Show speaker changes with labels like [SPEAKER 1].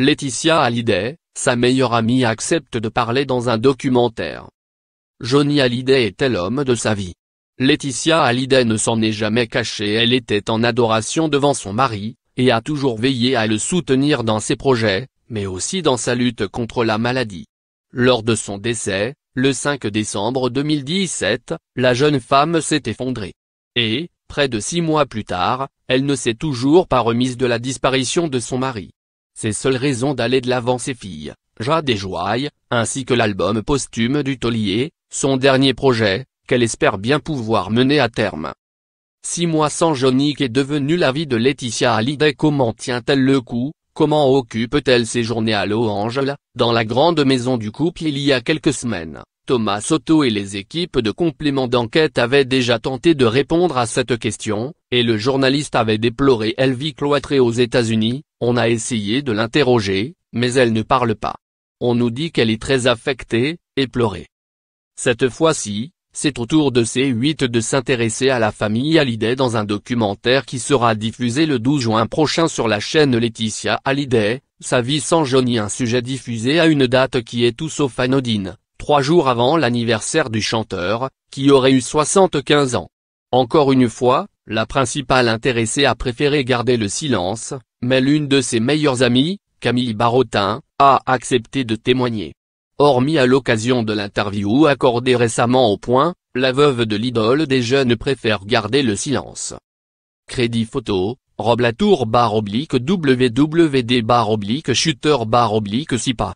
[SPEAKER 1] Laetitia Hallyday,
[SPEAKER 2] sa meilleure amie accepte de parler dans un documentaire. Johnny Hallyday était l'homme de sa vie. Laetitia Hallyday ne s'en est jamais cachée elle était en adoration devant son mari, et a toujours veillé à le soutenir dans ses projets, mais aussi dans sa lutte contre la maladie. Lors de son décès, le 5 décembre 2017, la jeune femme s'est effondrée. Et, près de six mois plus tard, elle ne s'est toujours pas remise de la disparition de son mari. Ses seules raisons d'aller de l'avant ses filles, Jade et Joaille, ainsi que l'album posthume du Taulier, son dernier projet, qu'elle espère bien pouvoir mener à terme. Six mois sans Jonique est devenu la vie de Laetitia Hallyday comment tient-elle le coup, comment occupe-t-elle ses journées à Los Angeles, dans la grande maison du couple il y a quelques semaines, Thomas Soto et les équipes de compléments d'enquête avaient déjà tenté de répondre à cette question, et le journaliste avait déploré elle vit cloîtrée aux États-Unis, on a essayé de l'interroger, mais elle ne parle pas. On nous dit qu'elle est très affectée, et pleurée. Cette fois-ci, c'est au tour de C8 de s'intéresser à la famille Hallyday dans un documentaire qui sera diffusé le 12 juin prochain sur la chaîne Laetitia Hallyday, Sa vie sans Johnny un sujet diffusé à une date qui est tout sauf anodine, trois jours avant l'anniversaire du chanteur, qui aurait eu 75 ans. Encore une fois, la principale intéressée a préféré garder le silence, mais l'une de ses meilleures amies, Camille Barotin, a accepté de témoigner. Hormis à l'occasion de l'interview accordée récemment au point, la veuve de l'idole des jeunes préfère garder le silence. Crédit photo, Roblatour barre oblique WWD barre oblique shooter barre oblique
[SPEAKER 1] SIPA.